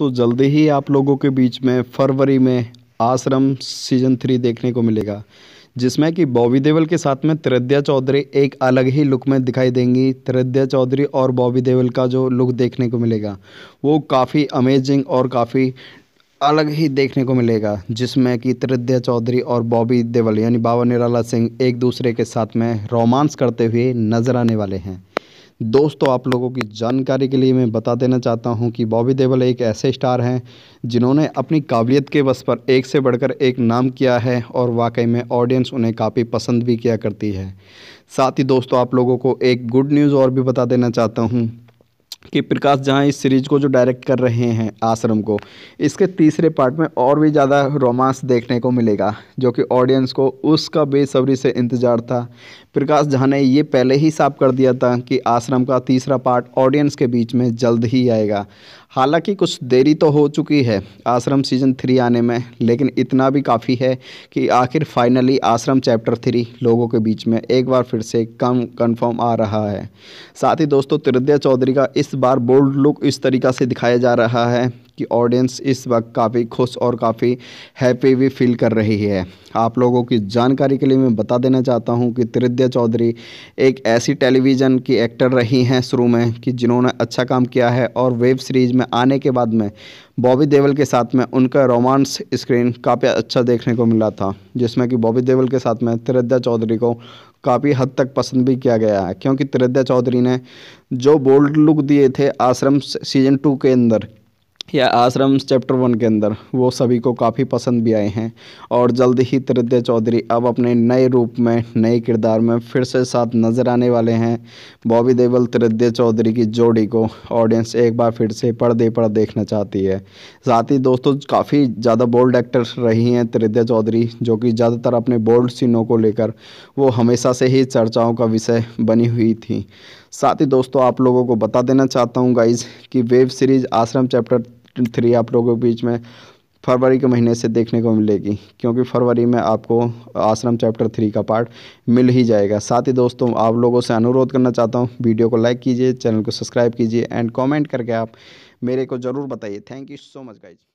तो जल्दी ही आप लोगों के बीच में फरवरी में आश्रम सीजन थ्री देखने को मिलेगा जिसमें कि बॉबी देवल के साथ में त्रिद्या चौधरी एक अलग ही लुक में दिखाई देंगी त्रिद्या चौधरी और बॉबी देवल का जो लुक देखने को मिलेगा वो काफ़ी अमेजिंग और काफ़ी अलग ही देखने को मिलेगा जिसमें कि त्रिद्या चौधरी और बॉबी देवल यानी बाबा निराला सिंह एक दूसरे के साथ में रोमांस करते हुए नजर आने वाले हैं दोस्तों आप लोगों की जानकारी के लिए मैं बता देना चाहता हूं कि बॉबी देवल एक ऐसे स्टार हैं जिन्होंने अपनी काबिलियत के बस पर एक से बढ़कर एक नाम किया है और वाकई में ऑडियंस उन्हें काफ़ी पसंद भी किया करती है साथ ही दोस्तों आप लोगों को एक गुड न्यूज़ और भी बता देना चाहता हूँ कि प्रकाश जहाँ इस सीरीज़ को जो डायरेक्ट कर रहे हैं आश्रम को इसके तीसरे पार्ट में और भी ज़्यादा रोमांस देखने को मिलेगा जो कि ऑडियंस को उसका बेसब्री से इंतज़ार था प्रकाश झा ने ये पहले ही साफ कर दिया था कि आश्रम का तीसरा पार्ट ऑडियंस के बीच में जल्द ही आएगा हालांकि कुछ देरी तो हो चुकी है आश्रम सीजन थ्री आने में लेकिन इतना भी काफ़ी है कि आखिर फाइनली आश्रम चैप्टर थ्री लोगों के बीच में एक बार फिर से कम कन्फर्म आ रहा है साथ ही दोस्तों त्रिद्या चौधरी का इस इस बार बोल्ड लुक इस तरीक़ा से दिखाया जा रहा है कि ऑडियंस इस वक्त काफ़ी खुश और काफ़ी हैप्पी भी फील कर रही है आप लोगों की जानकारी के लिए मैं बता देना चाहता हूं कि त्रिद्या चौधरी एक ऐसी टेलीविज़न की एक्टर रही हैं शुरू में कि जिन्होंने अच्छा काम किया है और वेब सीरीज़ में आने के बाद में बॉबी देवल के साथ में उनका रोमांस स्क्रीन काफ़ी अच्छा देखने को मिला था जिसमें कि बॉबी देवल के साथ में त्रिद्या चौधरी को काफ़ी हद तक पसंद भी किया गया है क्योंकि त्रिद्या चौधरी ने जो बोल्ड लुक दिए थे आश्रम सीजन टू के अंदर या आश्रम चैप्टर वन के अंदर वो सभी को काफ़ी पसंद भी आए हैं और जल्द ही तृत्य चौधरी अब अपने नए रूप में नए किरदार में फिर से साथ नज़र आने वाले हैं बॉबी देवल तृत्य चौधरी की जोड़ी को ऑडियंस एक बार फिर से पर्दे पर देखना चाहती है साथ ही दोस्तों काफ़ी ज़्यादा बोल्ड एक्टर रही हैं तृत्य चौधरी जो कि ज़्यादातर अपने बोल्ड सीनों को लेकर वो हमेशा से ही चर्चाओं का विषय बनी हुई थी साथ ही दोस्तों आप लोगों को बता देना चाहता हूँ गाइज़ कि web series Aashram chapter three आप लोगों के बीच में फरवरी के महीने से देखने को मिलेगी क्योंकि फरवरी में आपको आश्रम चैप्टर थ्री का पार्ट मिल ही जाएगा साथ ही दोस्तों आप लोगों से अनुरोध करना चाहता हूँ वीडियो को लाइक कीजिए चैनल को सब्सक्राइब कीजिए एंड कॉमेंट करके आप मेरे को ज़रूर बताइए thank you so much guys